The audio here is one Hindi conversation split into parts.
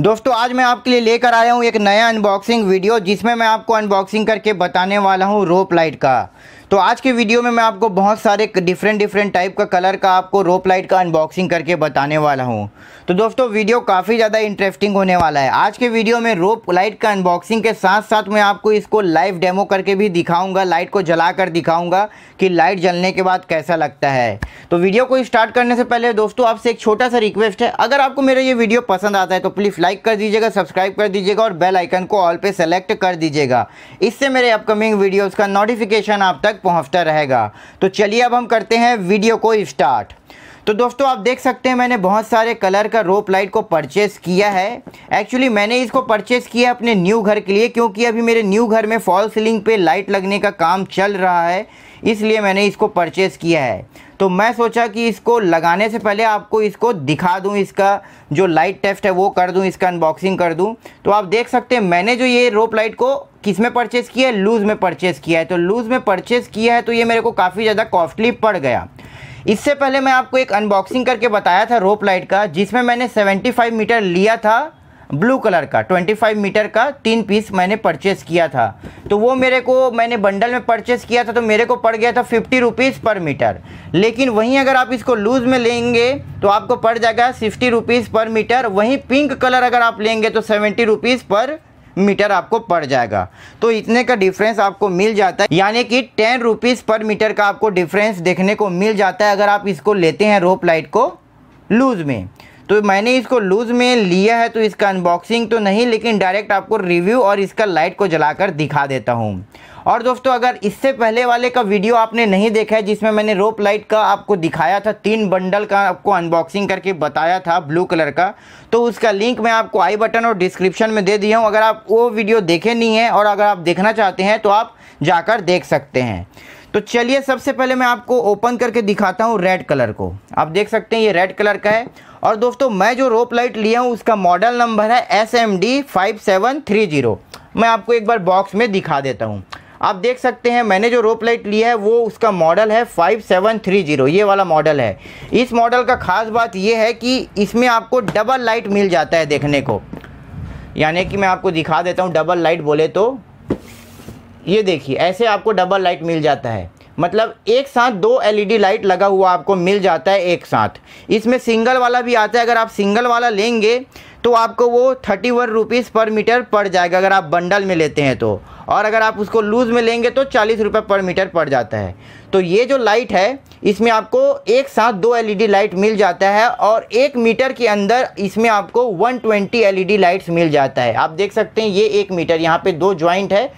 दोस्तों आज मैं आपके लिए लेकर आया हूँ एक नया अनबॉक्सिंग वीडियो जिसमें मैं आपको अनबॉक्सिंग करके बताने वाला हूँ रोप लाइट का तो आज के वीडियो में मैं आपको बहुत सारे डिफरेंट डिफरेंट टाइप का कलर का आपको रोप लाइट का अनबॉक्सिंग करके बताने वाला हूँ तो दोस्तों वीडियो काफ़ी ज़्यादा इंटरेस्टिंग होने वाला है आज के वीडियो में रोप लाइट का अनबॉक्सिंग के साथ साथ मैं आपको इसको लाइव डेमो करके भी दिखाऊंगा लाइट को जला कर दिखाऊँगा कि लाइट जलने के बाद कैसा लगता है तो वीडियो को स्टार्ट करने से पहले दोस्तों आपसे एक छोटा सा रिक्वेस्ट है अगर आपको मेरा ये वीडियो पसंद आता है तो प्लीज़ लाइक कर दीजिएगा सब्सक्राइब कर दीजिएगा और बेल आइकन को ऑल पे सेलेक्ट कर दीजिएगा इससे मेरे अपकमिंग वीडियोज़ का नोटिफिकेशन आप तक तक पहुंचता रहेगा तो चलिए अब हम करते हैं वीडियो को स्टार्ट तो दोस्तों आप देख सकते हैं मैंने बहुत सारे कलर का रोप लाइट को परचेस किया है एक्चुअली मैंने इसको परचेस किया अपने न्यू घर के लिए क्योंकि अभी मेरे न्यू घर में फॉल सीलिंग पे लाइट लगने का काम चल रहा है इसलिए मैंने इसको परचेस किया है तो मैं सोचा कि इसको लगाने से पहले आपको इसको दिखा दूँ इसका जो लाइट टेस्ट है वो कर दूँ इसका अनबॉक्सिंग कर दूँ तो आप देख सकते हैं मैंने जो ये रोप लाइट को किस में परचेज़ किया है लूज़ में परचेज़ किया है तो लूज़ में परचेज़ किया है तो ये मेरे को काफ़ी ज़्यादा कॉस्टली पड़ गया इससे पहले मैं आपको एक अनबॉक्सिंग करके बताया था रोप लाइट का जिसमें मैंने सेवेंटी मीटर लिया था ब्लू कलर का 25 मीटर का तीन पीस मैंने परचेस किया था तो वो मेरे को मैंने बंडल में परचेस किया था तो मेरे को पड़ गया था फिफ्टी रुपीज़ पर मीटर लेकिन वहीं अगर आप इसको लूज़ में लेंगे तो आपको पड़ जाएगा सिक्सटी रुपीज़ पर मीटर वहीं पिंक कलर अगर आप लेंगे तो सेवेंटी रुपीज़ पर मीटर आपको पड़ जाएगा तो इतने का डिफरेंस आपको मिल जाता है यानी कि टेन रुपीज़ पर मीटर का आपको डिफरेंस देखने को मिल जाता है अगर आप इसको लेते हैं रोप लाइट को लूज़ में तो मैंने इसको लूज़ में लिया है तो इसका अनबॉक्सिंग तो नहीं लेकिन डायरेक्ट आपको रिव्यू और इसका लाइट को जलाकर दिखा देता हूँ और दोस्तों अगर इससे पहले वाले का वीडियो आपने नहीं देखा है जिसमें मैंने रोप लाइट का आपको दिखाया था तीन बंडल का आपको अनबॉक्सिंग करके बताया था ब्लू कलर का तो उसका लिंक मैं आपको आई बटन और डिस्क्रिप्शन में दे दिया हूँ अगर आप वो वीडियो देखे नहीं है और अगर आप देखना चाहते हैं तो आप जाकर देख सकते हैं तो चलिए सबसे पहले मैं आपको ओपन करके दिखाता हूँ रेड कलर को आप देख सकते हैं ये रेड कलर का है और दोस्तों मैं जो रोप लाइट लिया हूँ उसका मॉडल नंबर है S M D five seven three zero मैं आपको एक बार बॉक्स में दिखा देता हूँ आप देख सकते हैं मैंने जो रोप लाइट लिया है वो उसका मॉडल है फाइव सेवन थ्री जीरो ये वाला मॉडल है इस मॉडल का ख़ास बात ये है कि इसमें आपको डबल लाइट मिल जाता है देखने को यानी कि मैं आपको दिखा देता हूँ डबल लाइट बोले तो ये देखिए ऐसे आपको डबल लाइट मिल जाता है मतलब एक साथ दो एलईडी लाइट e लगा हुआ आपको मिल जाता है एक साथ इसमें सिंगल वाला भी आता है अगर आप सिंगल वाला लेंगे तो आपको वो thirty one rupees per metre पड़ जाएगा अगर आप बंडल में लेते हैं तो और अगर आप उसको लूज़ में लेंगे तो चालीस रुपये पर मीटर पड़ जाता है तो ये जो लाइट है इसमें आपको एक साथ दो एलईडी लाइट e मिल जाता है और एक मीटर के अंदर इसमें आपको 120 एलईडी लाइट्स मिल जाता है आप देख सकते हैं ये एक मीटर यहाँ पे दो ज्वाइंट है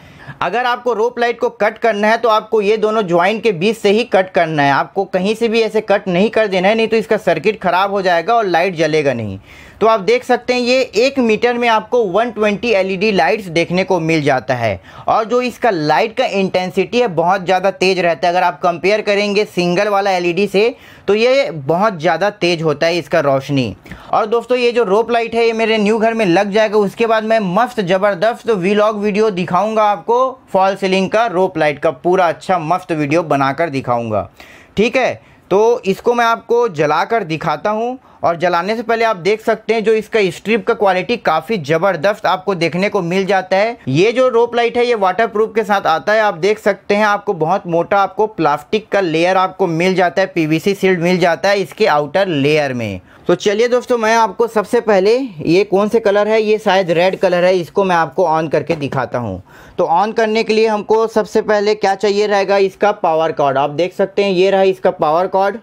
अगर आपको रोप लाइट को कट करना है तो आपको ये दोनों ज्वाइंट के बीच से ही कट करना है आपको कहीं से भी ऐसे कट नहीं कर देना है नहीं तो इसका सर्किट ख़राब हो जाएगा और लाइट जलेगा नहीं तो आप देख सकते हैं ये एक मीटर में आपको 120 एल लाइट्स देखने को मिल जाता है और जो इसका लाइट का इंटेंसिटी है बहुत ज़्यादा तेज़ रहता है अगर आप कंपेयर करेंगे सिंगल वाला एल e से तो ये बहुत ज़्यादा तेज़ होता है इसका रोशनी और दोस्तों ये जो रोप लाइट है ये मेरे न्यू घर में लग जाएगा उसके बाद मैं मस्त ज़बरदस्त वीलॉग वीडियो दिखाऊँगा आपको फॉल सीलिंग का रोप लाइट का पूरा अच्छा मस्त वीडियो बनाकर दिखाऊंगा ठीक है तो इसको मैं आपको जलाकर दिखाता हूं और जलाने से पहले आप देख सकते हैं जो इसका स्ट्रिप का क्वालिटी काफ़ी ज़बरदस्त आपको देखने को मिल जाता है ये जो रोप लाइट है ये वाटर के साथ आता है आप देख सकते हैं आपको बहुत मोटा आपको प्लास्टिक का लेयर आपको मिल जाता है पीवीसी सील्ड मिल जाता है इसके आउटर लेयर में तो चलिए दोस्तों मैं आपको सबसे पहले ये कौन से कलर है ये शायद रेड कलर है इसको मैं आपको ऑन करके दिखाता हूँ तो ऑन करने के लिए हमको सबसे पहले क्या चाहिए रहेगा इसका पावर कॉर्ड आप देख सकते हैं ये रहा इसका पावर कॉर्ड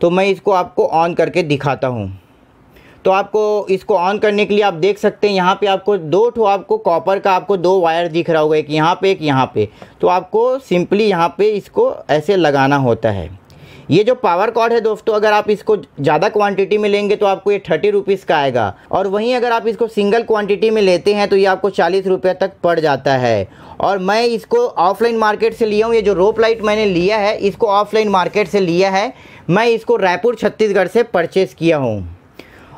तो मैं इसको आपको ऑन करके दिखाता हूँ तो आपको इसको ऑन करने के लिए आप देख सकते हैं यहाँ पे आपको दो ठो आपको कॉपर का आपको दो वायर दिख रहा होगा एक यहाँ पे एक यहाँ पे तो आपको सिंपली यहाँ पे इसको ऐसे लगाना होता है ये जो पावर कॉर्ड है दोस्तों अगर आप इसको ज़्यादा क्वांटिटी में लेंगे तो आपको ये थर्टी रुपीज़ का आएगा और वहीं अगर आप इसको सिंगल क्वांटिटी में लेते हैं तो ये आपको चालीस रुपये तक पड़ जाता है और मैं इसको ऑफलाइन मार्केट से लिया हूँ ये जो रोप लाइट मैंने लिया है इसको ऑफलाइन मार्केट से लिया है मैं इसको रायपुर छत्तीसगढ़ से परचेज़ किया हूँ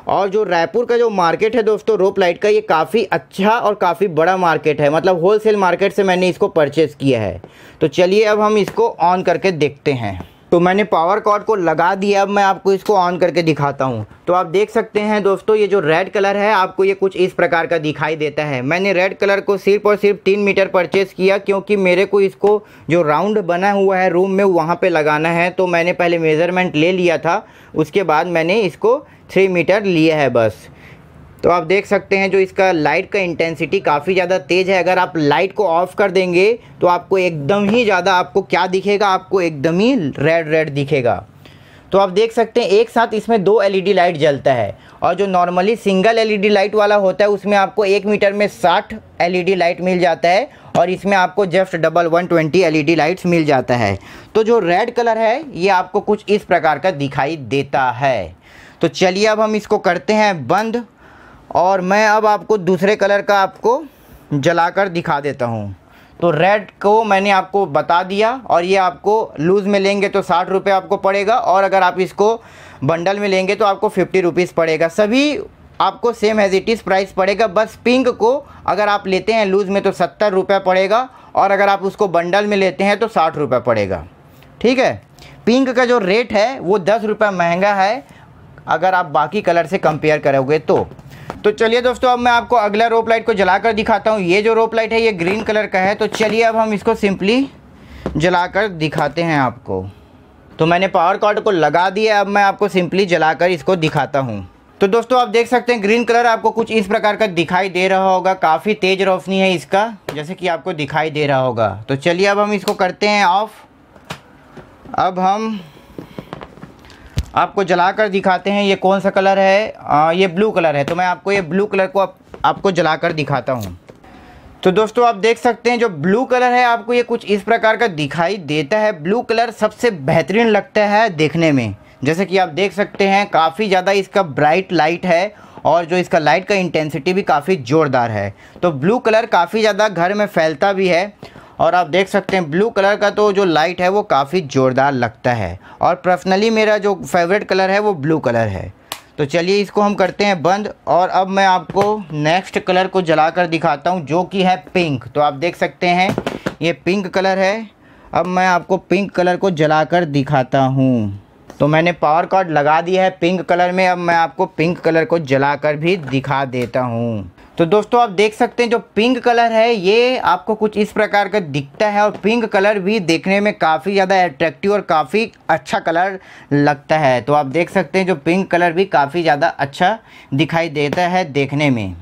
और जो रायपुर का जो मार्केट है दोस्तों रोप लाइट का ये काफ़ी अच्छा और काफ़ी बड़ा मार्केट है मतलब होलसेल मार्केट से मैंने इसको परचेज़ किया है तो चलिए अब हम इसको ऑन करके देखते हैं तो मैंने पावर कॉर्ड को लगा दिया अब मैं आपको इसको ऑन करके दिखाता हूँ तो आप देख सकते हैं दोस्तों ये जो रेड कलर है आपको ये कुछ इस प्रकार का दिखाई देता है मैंने रेड कलर को सिर्फ और सिर्फ तीन मीटर परचेज़ किया क्योंकि मेरे को इसको जो राउंड बना हुआ है रूम में वहाँ पर लगाना है तो मैंने पहले मेज़रमेंट ले लिया था उसके बाद मैंने इसको थ्री मीटर लिया है बस तो आप देख सकते हैं जो इसका लाइट का इंटेंसिटी काफ़ी ज़्यादा तेज़ है अगर आप लाइट को ऑफ कर देंगे तो आपको एकदम ही ज़्यादा आपको क्या दिखेगा आपको एकदम ही रेड रेड दिखेगा तो आप देख सकते हैं एक साथ इसमें दो एलईडी लाइट जलता है और जो नॉर्मली सिंगल एलईडी लाइट वाला होता है उसमें आपको एक मीटर में साठ एलईडी लाइट मिल जाता है और इसमें आपको just double one twenty L lights मिल जाता है तो जो रेड कलर है ये आपको कुछ इस प्रकार का दिखाई देता है तो चलिए अब हम इसको करते हैं बंद और मैं अब आपको दूसरे कलर का आपको जलाकर दिखा देता हूँ तो रेड को मैंने आपको बता दिया और ये आपको लूज़ में लेंगे तो साठ रुपये आपको पड़ेगा और अगर आप इसको बंडल में लेंगे तो आपको फिफ्टी रुपीज़ पड़ेगा सभी आपको same as it is price पड़ेगा बस पिंक को अगर आप लेते हैं लूज़ में तो सत्तर रुपये पड़ेगा और अगर आप उसको बंडल में लेते हैं तो साठ रुपये पड़ेगा ठीक है पिंक का जो रेट है वो दस रुपये महंगा है अगर आप बाकी कलर से कंपेयर करोगे तो तो चलिए दोस्तों अब मैं आपको अगला रोप लाइट को जलाकर दिखाता हूँ ये जो रोप लाइट है ये ग्रीन कलर का है तो चलिए अब हम इसको सिंपली जलाकर दिखाते हैं आपको तो मैंने पावर कॉर्ड को लगा दिया अब मैं आपको सिंपली जलाकर इसको दिखाता हूँ तो दोस्तों आप देख सकते हैं ग्रीन कलर आपको कुछ इस प्रकार का दिखाई दे रहा होगा काफ़ी तेज़ रोशनी है इसका जैसे कि आपको दिखाई दे रहा होगा तो चलिए अब हम इसको करते हैं ऑफ अब हम आपको जलाकर दिखाते हैं ये कौन सा कलर है आ, ये ब्लू कलर है तो मैं आपको ये ब्लू कलर को आप, आपको जलाकर दिखाता हूँ तो दोस्तों आप देख सकते हैं जो ब्लू कलर है आपको ये कुछ इस प्रकार का दिखाई देता है ब्लू कलर सबसे बेहतरीन लगता है देखने में जैसे कि आप देख सकते हैं काफ़ी ज़्यादा इसका ब्राइट लाइट है और जो इसका लाइट का इंटेंसिटी भी काफ़ी ज़ोरदार है तो ब्लू कलर काफ़ी ज़्यादा घर में फैलता भी है और आप देख सकते हैं ब्लू कलर का तो जो लाइट है वो काफ़ी ज़ोरदार लगता है और पर्सनली मेरा जो फेवरेट कलर है वो ब्लू कलर है तो चलिए इसको हम करते हैं बंद और अब मैं आपको नेक्स्ट कलर को जला कर दिखाता हूँ जो कि है पिंक तो आप देख सकते हैं ये पिंक कलर है अब मैं आपको पिंक कलर को जला कर दिखाता हूँ तो मैंने पावर कार्ड लगा दिया है पिंक कलर में अब मैं आपको पिंक कलर को जला कर भी दिखा देता हूँ तो दोस्तों आप देख सकते हैं जो पिंक कलर है ये आपको कुछ इस प्रकार का दिखता है और पिंक कलर भी देखने में काफ़ी ज़्यादा अट्रैक्टिव और काफ़ी अच्छा कलर लगता है तो आप देख सकते हैं जो पिंक कलर भी काफ़ी ज़्यादा अच्छा दिखाई देता है देखने में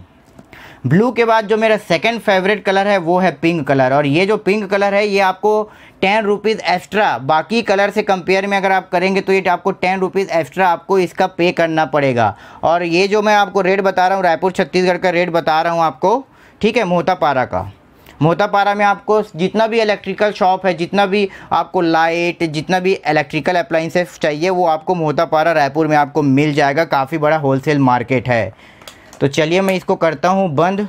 ब्लू के बाद जो मेरा सेकंड फेवरेट कलर है वो है पिंक कलर और ये जो पिंक कलर है ये आपको टेन रुपीज़ एक्स्ट्रा बाकी कलर से कंपेयर में अगर आप करेंगे तो ये आपको टेन रुपीज़ एक्स्ट्रा आपको इसका पे करना पड़ेगा और ये जो मैं आपको रेट बता रहा हूँ रायपुर छत्तीसगढ़ का रेट बता रहा हूँ आपको ठीक है मोहतापारा का मोहतापारा में आपको जितना भी इलेक्ट्रिकल शॉप है जितना भी आपको लाइट जितना भी इलेक्ट्रिकल अप्लाइंसेस चाहिए वो आपको मोहतापारा रायपुर में आपको मिल जाएगा काफ़ी बड़ा होलसेल मार्केट है तो चलिए मैं इसको करता हूँ बंद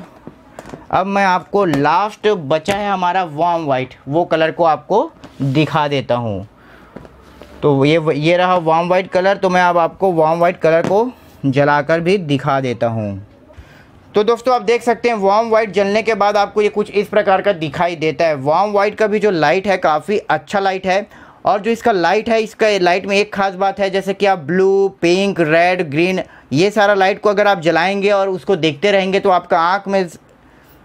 अब मैं आपको लास्ट बचा है हमारा वार्म वाइट वो कलर को आपको दिखा देता हूँ तो ये ये रहा वार्म वाइट कलर तो मैं अब आपको वार्म वाइट कलर को जलाकर भी दिखा देता हूँ तो दोस्तों आप देख सकते हैं वार्म वाइट जलने के बाद आपको ये कुछ इस प्रकार का दिखाई देता है वार्म वाइट का भी जो लाइट है काफ़ी अच्छा लाइट है और जो इसका लाइट है इसका लाइट में एक खास बात है जैसे कि आप ब्लू पिंक रेड ग्रीन ये सारा लाइट को अगर आप जलाएंगे और उसको देखते रहेंगे तो आपका आँख में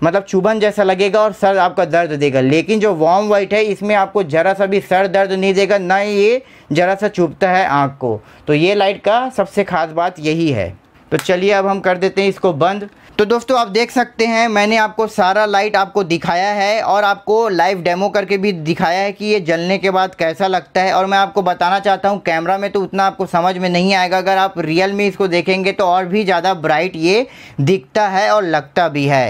मतलब चुभन जैसा लगेगा और सर आपका दर्द देगा लेकिन जो वार्म वाइट है इसमें आपको ज़रा सा भी सर दर्द नहीं देगा ना ये ज़रा सा चुभता है आँख को तो ये लाइट का सबसे ख़ास बात यही है तो चलिए अब हम कर देते हैं इसको बंद तो दोस्तों आप देख सकते हैं मैंने आपको सारा लाइट आपको दिखाया है और आपको लाइव डेमो करके भी दिखाया है कि ये जलने के बाद कैसा लगता है और मैं आपको बताना चाहता हूँ कैमरा में तो उतना आपको समझ में नहीं आएगा अगर आप रियल में इसको देखेंगे तो और भी ज़्यादा ब्राइट ये दिखता है और लगता भी है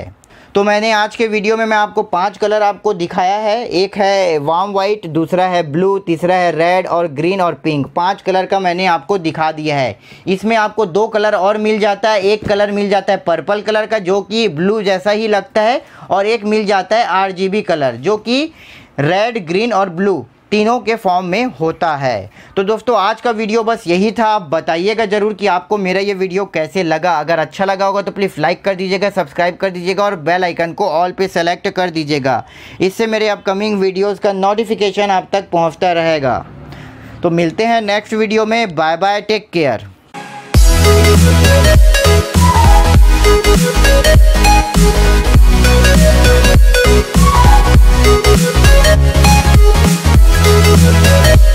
तो मैंने आज के वीडियो में मैं आपको पांच कलर आपको दिखाया है एक है वाम वाइट दूसरा है ब्लू तीसरा है रेड और ग्रीन और पिंक पांच कलर का मैंने आपको दिखा दिया है इसमें आपको दो कलर और मिल जाता है एक कलर मिल जाता है पर्पल कलर का जो कि ब्लू जैसा ही लगता है और एक मिल जाता है आर कलर जो कि रेड ग्रीन और ब्लू तीनों के फॉर्म में होता है तो दोस्तों आज का वीडियो बस यही था आप बताइएगा ज़रूर कि आपको मेरा ये वीडियो कैसे लगा अगर अच्छा लगा होगा तो प्लीज़ लाइक कर दीजिएगा सब्सक्राइब कर दीजिएगा और बेल आइकन को ऑल पे सेलेक्ट कर दीजिएगा इससे मेरे अपकमिंग वीडियोज़ का नोटिफिकेशन आप तक पहुँचता रहेगा तो मिलते हैं नेक्स्ट वीडियो में bye bye take care Thank you.